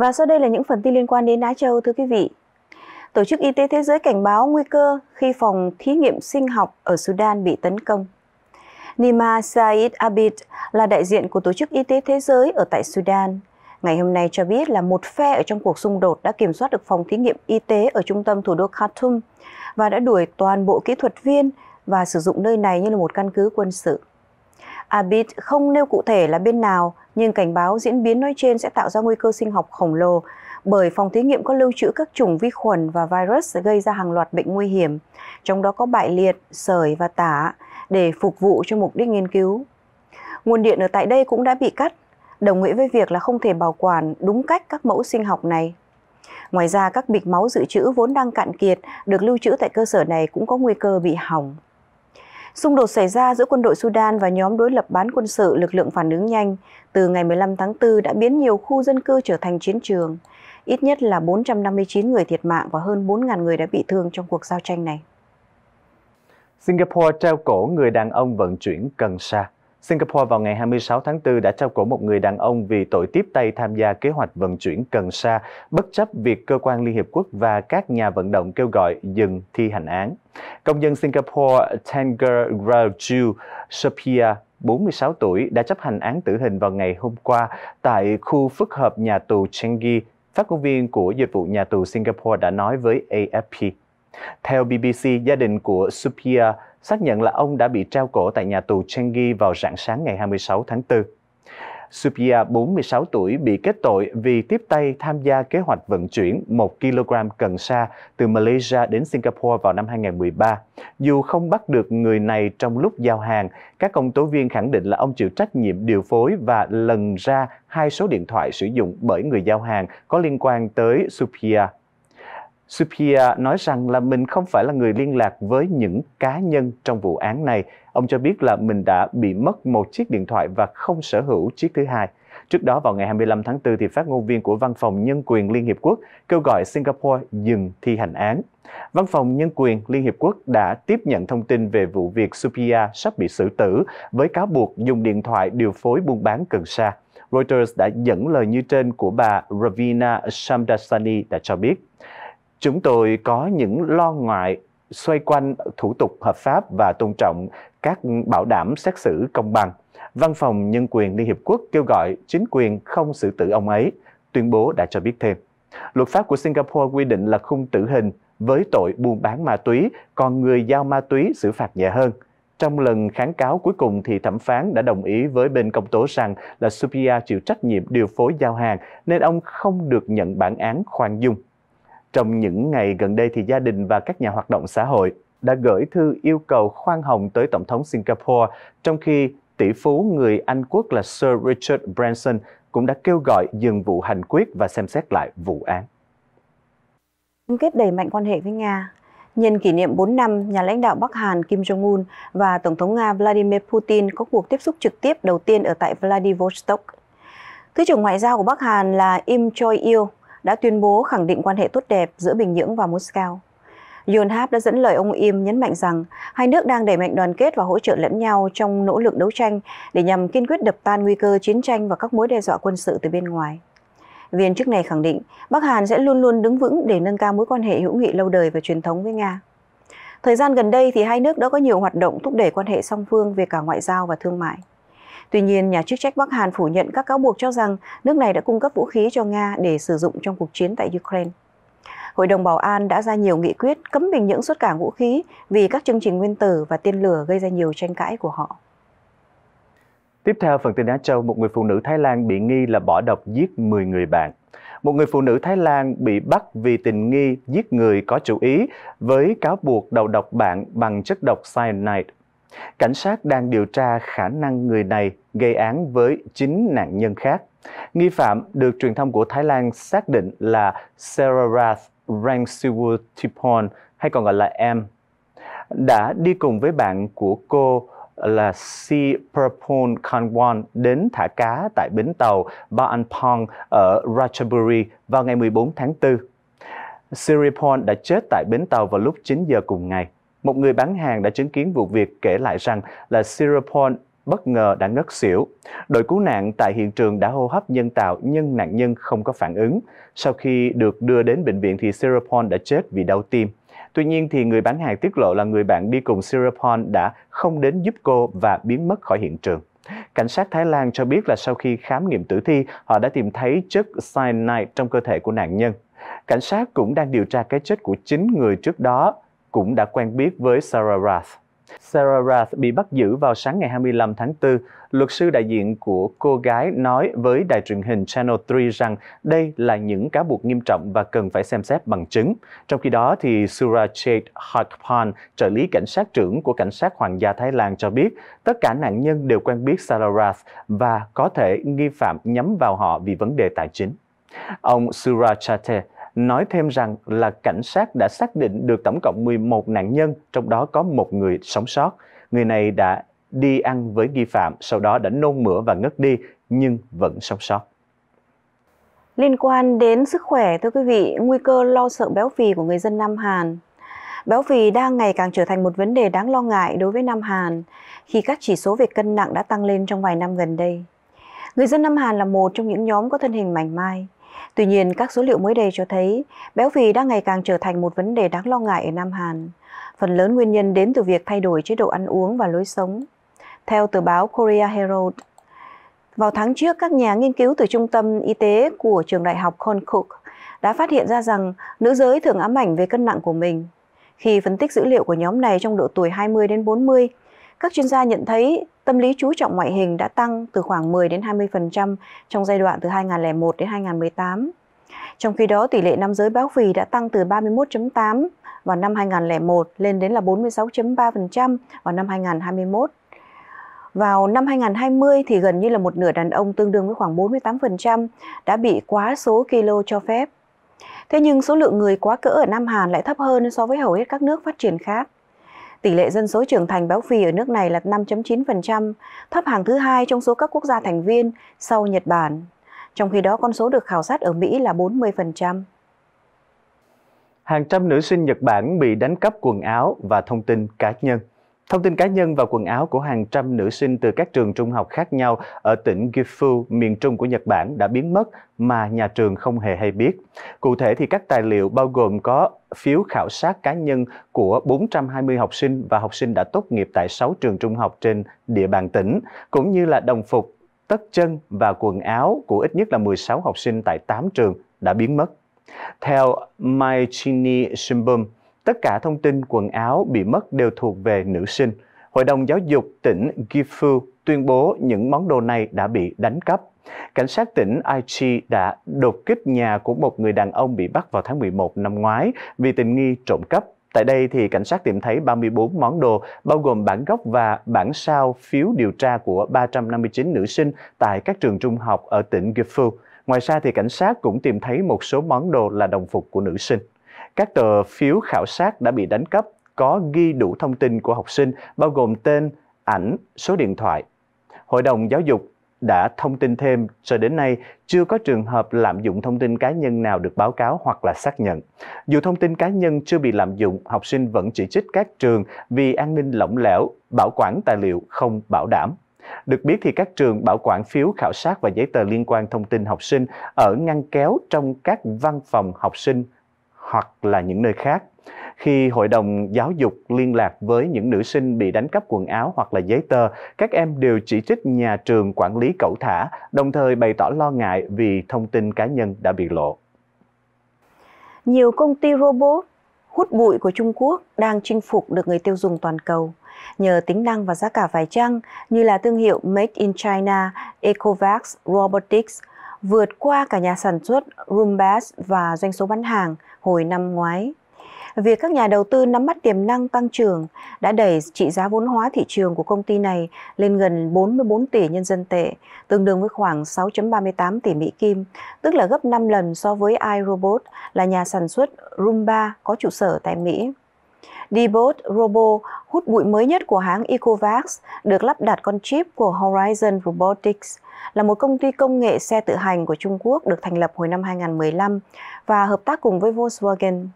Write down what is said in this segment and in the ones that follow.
Và sau đây là những phần tin liên quan đến Á Châu thưa quý vị. Tổ chức Y tế Thế giới cảnh báo nguy cơ khi phòng thí nghiệm sinh học ở Sudan bị tấn công. Nima Said Abid là đại diện của Tổ chức Y tế Thế giới ở tại Sudan. Ngày hôm nay cho biết là một phe ở trong cuộc xung đột đã kiểm soát được phòng thí nghiệm y tế ở trung tâm thủ đô Khartoum và đã đuổi toàn bộ kỹ thuật viên và sử dụng nơi này như là một căn cứ quân sự. Abid không nêu cụ thể là bên nào, nhưng cảnh báo diễn biến nói trên sẽ tạo ra nguy cơ sinh học khổng lồ bởi phòng thí nghiệm có lưu trữ các chủng vi khuẩn và virus gây ra hàng loạt bệnh nguy hiểm, trong đó có bại liệt, sởi và tả, để phục vụ cho mục đích nghiên cứu. Nguồn điện ở tại đây cũng đã bị cắt, đồng nghĩa với việc là không thể bảo quản đúng cách các mẫu sinh học này. Ngoài ra, các bịch máu dự trữ vốn đang cạn kiệt được lưu trữ tại cơ sở này cũng có nguy cơ bị hỏng. Xung đột xảy ra giữa quân đội Sudan và nhóm đối lập bán quân sự lực lượng phản ứng nhanh từ ngày 15 tháng 4 đã biến nhiều khu dân cư trở thành chiến trường. Ít nhất là 459 người thiệt mạng và hơn 4.000 người đã bị thương trong cuộc giao tranh này. Singapore treo cổ người đàn ông vận chuyển cần sa Singapore vào ngày 26 tháng 4 đã trao cổ một người đàn ông vì tội tiếp tay tham gia kế hoạch vận chuyển cần sa, bất chấp việc cơ quan Liên Hiệp Quốc và các nhà vận động kêu gọi dừng thi hành án. Công dân Singapore Tanger Raju Sapia 46 tuổi đã chấp hành án tử hình vào ngày hôm qua tại khu phức hợp nhà tù Changi. Phát ngôn viên của dịch vụ nhà tù Singapore đã nói với AFP. Theo BBC, gia đình của Supia xác nhận là ông đã bị treo cổ tại nhà tù Changi vào rạng sáng ngày 26 tháng 4. Supia, 46 tuổi, bị kết tội vì tiếp tay tham gia kế hoạch vận chuyển 1 kg cần sa từ Malaysia đến Singapore vào năm 2013. Dù không bắt được người này trong lúc giao hàng, các công tố viên khẳng định là ông chịu trách nhiệm điều phối và lần ra hai số điện thoại sử dụng bởi người giao hàng có liên quan tới Supia. Supia nói rằng là mình không phải là người liên lạc với những cá nhân trong vụ án này. Ông cho biết là mình đã bị mất một chiếc điện thoại và không sở hữu chiếc thứ hai. Trước đó vào ngày 25 tháng 4 thì phát ngôn viên của Văn phòng Nhân quyền Liên Hiệp Quốc kêu gọi Singapore dừng thi hành án. Văn phòng Nhân quyền Liên Hiệp Quốc đã tiếp nhận thông tin về vụ việc Supia sắp bị xử tử với cáo buộc dùng điện thoại điều phối buôn bán cần sa. Reuters đã dẫn lời như trên của bà Ravina Shamdasani đã cho biết. Chúng tôi có những lo ngại xoay quanh thủ tục hợp pháp và tôn trọng các bảo đảm xét xử công bằng. Văn phòng Nhân quyền Liên Hiệp Quốc kêu gọi chính quyền không xử tử ông ấy, tuyên bố đã cho biết thêm. Luật pháp của Singapore quy định là khung tử hình với tội buôn bán ma túy, còn người giao ma túy xử phạt nhẹ hơn. Trong lần kháng cáo cuối cùng thì thẩm phán đã đồng ý với bên công tố rằng là Supia chịu trách nhiệm điều phối giao hàng nên ông không được nhận bản án khoan dung. Trong những ngày gần đây thì gia đình và các nhà hoạt động xã hội đã gửi thư yêu cầu khoan hồng tới Tổng thống Singapore, trong khi tỷ phú người Anh quốc là Sir Richard Branson cũng đã kêu gọi dừng vụ hành quyết và xem xét lại vụ án. Cam kết đẩy mạnh quan hệ với Nga Nhân kỷ niệm 4 năm, nhà lãnh đạo Bắc Hàn Kim Jong-un và Tổng thống Nga Vladimir Putin có cuộc tiếp xúc trực tiếp đầu tiên ở tại Vladivostok. Thứ trưởng Ngoại giao của Bắc Hàn là Im Choi-il đã tuyên bố khẳng định quan hệ tốt đẹp giữa Bình Nhưỡng và Moscow. Yonhap đã dẫn lời ông Im nhấn mạnh rằng hai nước đang đẩy mạnh đoàn kết và hỗ trợ lẫn nhau trong nỗ lực đấu tranh để nhằm kiên quyết đập tan nguy cơ chiến tranh và các mối đe dọa quân sự từ bên ngoài. Viên chức này khẳng định Bắc Hàn sẽ luôn luôn đứng vững để nâng cao mối quan hệ hữu nghị lâu đời và truyền thống với Nga. Thời gian gần đây thì hai nước đã có nhiều hoạt động thúc đẩy quan hệ song phương về cả ngoại giao và thương mại. Tuy nhiên, nhà chức trách Bắc Hàn phủ nhận các cáo buộc cho rằng nước này đã cung cấp vũ khí cho Nga để sử dụng trong cuộc chiến tại Ukraine. Hội đồng Bảo an đã ra nhiều nghị quyết cấm bình những xuất cảng vũ khí vì các chương trình nguyên tử và tên lửa gây ra nhiều tranh cãi của họ. Tiếp theo, phần tin Á Châu, một người phụ nữ Thái Lan bị nghi là bỏ độc giết 10 người bạn. Một người phụ nữ Thái Lan bị bắt vì tình nghi giết người có chủ ý với cáo buộc đầu độc bạn bằng chất độc cyanide. Cảnh sát đang điều tra khả năng người này gây án với 9 nạn nhân khác. Nghi phạm được truyền thông của Thái Lan xác định là Serarat Rangsiwatthipon hay còn gọi là em, đã đi cùng với bạn của cô là Si Perpon Kanwon đến thả cá tại bến tàu Baanpong ở Ratchaburi vào ngày 14 tháng 4. Siripon đã chết tại bến tàu vào lúc 9 giờ cùng ngày. Một người bán hàng đã chứng kiến vụ việc kể lại rằng là Sirapon bất ngờ đã ngất xỉu. Đội cứu nạn tại hiện trường đã hô hấp nhân tạo nhưng nạn nhân không có phản ứng. Sau khi được đưa đến bệnh viện thì Sirapon đã chết vì đau tim. Tuy nhiên thì người bán hàng tiết lộ là người bạn đi cùng Sirapon đã không đến giúp cô và biến mất khỏi hiện trường. Cảnh sát Thái Lan cho biết là sau khi khám nghiệm tử thi, họ đã tìm thấy chất cyanide trong cơ thể của nạn nhân. Cảnh sát cũng đang điều tra cái chết của 9 người trước đó cũng đã quen biết với Sarah Rath. Sarah Rath bị bắt giữ vào sáng ngày 25 tháng 4. Luật sư đại diện của cô gái nói với đài truyền hình Channel 3 rằng đây là những cáo buộc nghiêm trọng và cần phải xem xét bằng chứng. Trong khi đó, thì Surajit Hakpan, trợ lý cảnh sát trưởng của cảnh sát hoàng gia Thái Lan cho biết tất cả nạn nhân đều quen biết Sarah Rath và có thể nghi phạm nhắm vào họ vì vấn đề tài chính. Ông Surajate nói thêm rằng là cảnh sát đã xác định được tổng cộng 11 nạn nhân, trong đó có một người sống sót. Người này đã đi ăn với nghi phạm, sau đó đã nôn mửa và ngất đi nhưng vẫn sống sót. Liên quan đến sức khỏe, thưa quý vị, nguy cơ lo sợ béo phì của người dân Nam Hàn Béo phì đang ngày càng trở thành một vấn đề đáng lo ngại đối với Nam Hàn khi các chỉ số về cân nặng đã tăng lên trong vài năm gần đây. Người dân Nam Hàn là một trong những nhóm có thân hình mảnh mai. Tuy nhiên, các số liệu mới đây cho thấy béo phì đang ngày càng trở thành một vấn đề đáng lo ngại ở Nam Hàn. Phần lớn nguyên nhân đến từ việc thay đổi chế độ ăn uống và lối sống. Theo tờ báo Korea Herald, vào tháng trước, các nhà nghiên cứu từ Trung tâm Y tế của trường đại học Konkuk đã phát hiện ra rằng nữ giới thường ám ảnh về cân nặng của mình. Khi phân tích dữ liệu của nhóm này trong độ tuổi 20 đến 40, các chuyên gia nhận thấy Tâm lý chú trọng ngoại hình đã tăng từ khoảng 10 đến 20% trong giai đoạn từ 2001 đến 2018. Trong khi đó, tỷ lệ nam giới béo phì đã tăng từ 31.8 vào năm 2001 lên đến là 46.3% vào năm 2021. Vào năm 2020 thì gần như là một nửa đàn ông tương đương với khoảng 48% đã bị quá số kilo cho phép. Thế nhưng số lượng người quá cỡ ở Nam Hàn lại thấp hơn so với hầu hết các nước phát triển khác. Tỷ lệ dân số trưởng thành béo phì ở nước này là 5.9%, thấp hàng thứ hai trong số các quốc gia thành viên sau Nhật Bản. Trong khi đó, con số được khảo sát ở Mỹ là 40%. Hàng trăm nữ sinh Nhật Bản bị đánh cắp quần áo và thông tin cá nhân. Thông tin cá nhân và quần áo của hàng trăm nữ sinh từ các trường trung học khác nhau ở tỉnh Gifu, miền trung của Nhật Bản đã biến mất mà nhà trường không hề hay biết. Cụ thể thì các tài liệu bao gồm có phiếu khảo sát cá nhân của 420 học sinh và học sinh đã tốt nghiệp tại 6 trường trung học trên địa bàn tỉnh, cũng như là đồng phục, tất chân và quần áo của ít nhất là 16 học sinh tại 8 trường đã biến mất. Theo Mai Chini Shimbun, Tất cả thông tin quần áo bị mất đều thuộc về nữ sinh. Hội đồng giáo dục tỉnh Gifu tuyên bố những món đồ này đã bị đánh cắp. Cảnh sát tỉnh Aichi đã đột kích nhà của một người đàn ông bị bắt vào tháng 11 năm ngoái vì tình nghi trộm cắp. Tại đây thì cảnh sát tìm thấy 34 món đồ bao gồm bản gốc và bản sao phiếu điều tra của 359 nữ sinh tại các trường trung học ở tỉnh Gifu. Ngoài ra thì cảnh sát cũng tìm thấy một số món đồ là đồng phục của nữ sinh các tờ phiếu khảo sát đã bị đánh cắp có ghi đủ thông tin của học sinh bao gồm tên, ảnh, số điện thoại. Hội đồng giáo dục đã thông tin thêm cho đến nay chưa có trường hợp lạm dụng thông tin cá nhân nào được báo cáo hoặc là xác nhận. Dù thông tin cá nhân chưa bị lạm dụng, học sinh vẫn chỉ trích các trường vì an ninh lỏng lẻo, bảo quản tài liệu không bảo đảm. Được biết thì các trường bảo quản phiếu khảo sát và giấy tờ liên quan thông tin học sinh ở ngăn kéo trong các văn phòng học sinh hoặc là những nơi khác khi hội đồng giáo dục liên lạc với những nữ sinh bị đánh cắp quần áo hoặc là giấy tờ, các em đều chỉ trích nhà trường quản lý cẩu thả, đồng thời bày tỏ lo ngại vì thông tin cá nhân đã bị lộ. Nhiều công ty robot hút bụi của Trung Quốc đang chinh phục được người tiêu dùng toàn cầu. Nhờ tính năng và giá cả phải chăng như là thương hiệu Made in China, Ecovacs Robotics vượt qua cả nhà sản xuất Rumbas và doanh số bán hàng hồi năm ngoái. Việc các nhà đầu tư nắm bắt tiềm năng tăng trưởng đã đẩy trị giá vốn hóa thị trường của công ty này lên gần 44 tỷ nhân dân tệ, tương đương với khoảng 6.38 tỷ Mỹ Kim, tức là gấp 5 lần so với iRobot là nhà sản xuất Roomba có trụ sở tại Mỹ d Robo hút bụi mới nhất của hãng Ecovacs được lắp đặt con chip của Horizon Robotics, là một công ty công nghệ xe tự hành của Trung Quốc được thành lập hồi năm 2015 và hợp tác cùng với Volkswagen.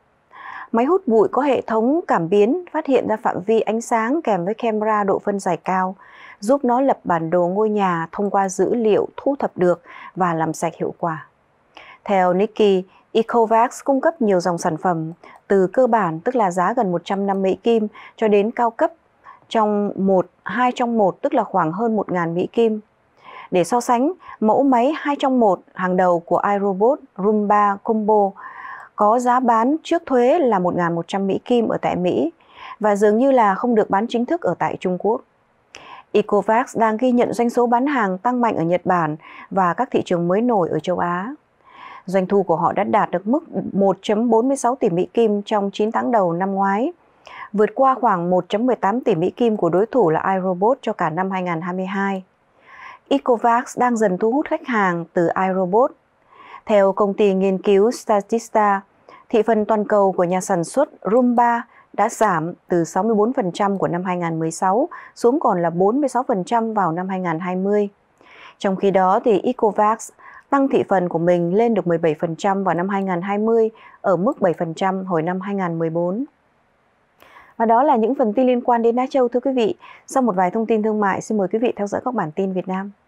Máy hút bụi có hệ thống cảm biến phát hiện ra phạm vi ánh sáng kèm với camera độ phân giải cao, giúp nó lập bản đồ ngôi nhà thông qua dữ liệu thu thập được và làm sạch hiệu quả. Theo Nikkei, Ecovacs cung cấp nhiều dòng sản phẩm từ cơ bản tức là giá gần 150 kim cho đến cao cấp trong một hai trong một tức là khoảng hơn 1.000 Mỹ kim. Để so sánh, mẫu máy 2 trong 1 hàng đầu của iRobot Roomba Combo có giá bán trước thuế là 1.100 Mỹ Kim ở tại Mỹ và dường như là không được bán chính thức ở tại Trung Quốc. Ecovacs đang ghi nhận doanh số bán hàng tăng mạnh ở Nhật Bản và các thị trường mới nổi ở châu Á. Doanh thu của họ đã đạt được mức 1.46 tỷ Mỹ Kim trong 9 tháng đầu năm ngoái, vượt qua khoảng 1.18 tỷ Mỹ Kim của đối thủ là iRobot cho cả năm 2022. Ecovacs đang dần thu hút khách hàng từ iRobot. Theo công ty nghiên cứu Statista, thị phần toàn cầu của nhà sản xuất Roomba đã giảm từ 64% của năm 2016 xuống còn là 46% vào năm 2020. Trong khi đó, thì Ecovacs tăng thị phần của mình lên được 17% vào năm 2020 ở mức 7% hồi năm 2014. Và đó là những phần tin liên quan đến Á Châu thưa quý vị. Sau một vài thông tin thương mại, xin mời quý vị theo dõi các bản tin Việt Nam.